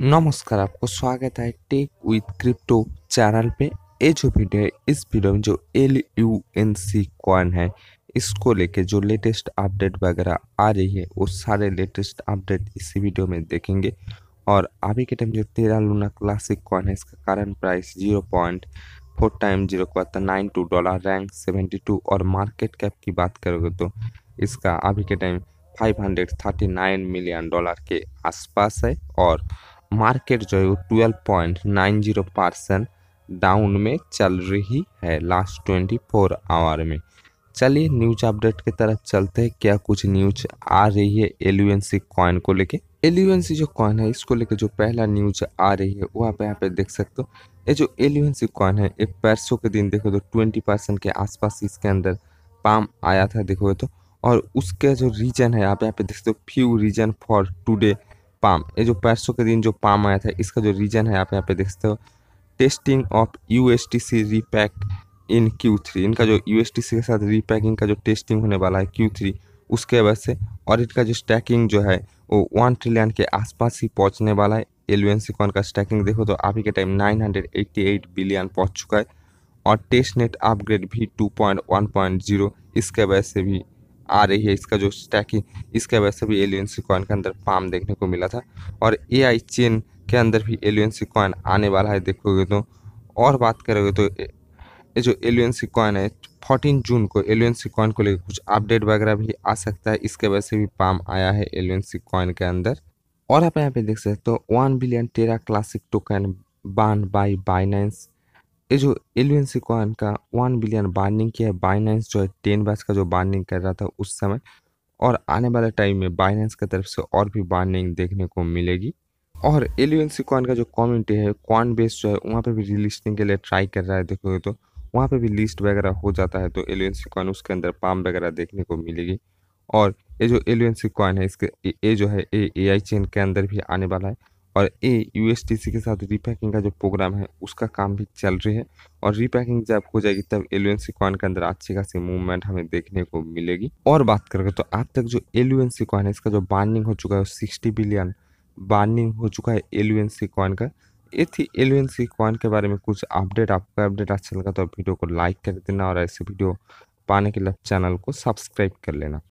नमस्कार आपको स्वागत है टेक विथ क्रिप्टो चैनल पे ये जो वीडियो है इस वीडियो में जो L U N C coin है इसको लेके जो लेटेस्ट अपडेट वगैरह आ रही है वो सारे लेटेस्ट अपडेट इसी वीडियो में देखेंगे और अभी के टाइम जो तेरा लूना क्लासिक कॉइन है इसका current price zero point four time zero को आता nine two dollar rank seventy two और मार्केट कैप की बात करोगे तो इसका अभी के time five hundred thirty nine million dollar के आसपास है और मार्केट जो है वो twelve point nine zero percent down में चल रही है लास्ट ट्वेंटी फोर आवर में चलिए न्यूज अपडेट की तरफ चलते हैं क्या कुछ न्यूज आ रही है एलुएनसी कॉइन को लेके एलुएनसी जो कॉइन है इसको लेके जो पहला न्यूज आ रही है वो आप यहाँ पे देख सकते हो ये जो एलुएनसी कॉइन है ये परसों के दिन देखो तो ट्वेंटी परसेंट के आसपास इसके अंदर पाम आया था देखो तो और उसका जो रीजन है आप यहाँ पे देख सकते हो few reason for today pump ये जो परसों के दिन जो पाम आया था इसका जो रीजन है आप यहाँ पे देख सकते हो testing of U S T C repeg in Q three इनका जो यू एस टी सी के साथ रीपैकिंग का जो टेस्टिंग होने वाला है क्यू थ्री उसके वजह से और इनका जो स्टैकिंग जो है वो वन ट्रिलियन के आसपास ही पहुँचने वाला है एलवेन सिकॉन का स्टैकिंग देखो तो अभी के टाइम 988 बिलियन पहुंच चुका है और टेस्ट नेट अपग्रेड भी 2.1.0 इसके वजह से भी आ रही है इसका जो स्टैक है वजह से भी सी कॉइन के अंदर फार्म देखने को मिला था और ए आई चेन के अंदर भी सी कॉइन आने वाला है देखोगे तो और बात करोगे तो ये जो एलियंसी कॉइन है फोर्टीन जून को सी कॉइन को लेकर कुछ अपडेट वगैरह भी आ सकता है इसके वजह से भी पाम आया है सी कॉइन के अंदर और आप यहाँ पे देख सकते हो one billion Terra Classic token burn by Binance ये जो एलियन सी कॉइन का वन बिलियन बार्निंग किया है बाइनेंस जो है टेन बैच का जो बार्निंग कर रहा था उस समय और आने वाले टाइम में बाइनेंस की तरफ से और भी बार्निंग देखने को मिलेगी और एलियन सी कॉइन का जो कम्युनिटी है कॉइन बेस जो है वहाँ पर भी रिलिस्टिंग के लिए ट्राई कर रहा है देखोगे तो वहाँ पे भी लिस्ट वगैरह हो जाता है तो एलियन सी कॉइन उसके अंदर पाम वगैरह देखने को मिलेगी और ये जो एलियन सी कॉइन है इसके ये जो है ए आई चेन के अंदर भी आने वाला है और ए यू के साथ रीपैकिंग का जो प्रोग्राम है उसका काम भी चल रही है और रीपैकिंग जब हो जाएगी तब सी कॉइन के अंदर अच्छी खासी मूवमेंट हमें देखने को मिलेगी और बात करके तो अब तक जो सी कॉइन है इसका जो बार्निंग हो चुका है वो सिक्सटी बिलियन बार्निंग हो चुका है एलुएनसी कॉइन का ये थी सी कॉइन के बारे में कुछ अपडेट आपका अपडेट अच्छा लगा तो वीडियो को लाइक कर देना और ऐसे वीडियो पाने के लिए चैनल को सब्सक्राइब कर लेना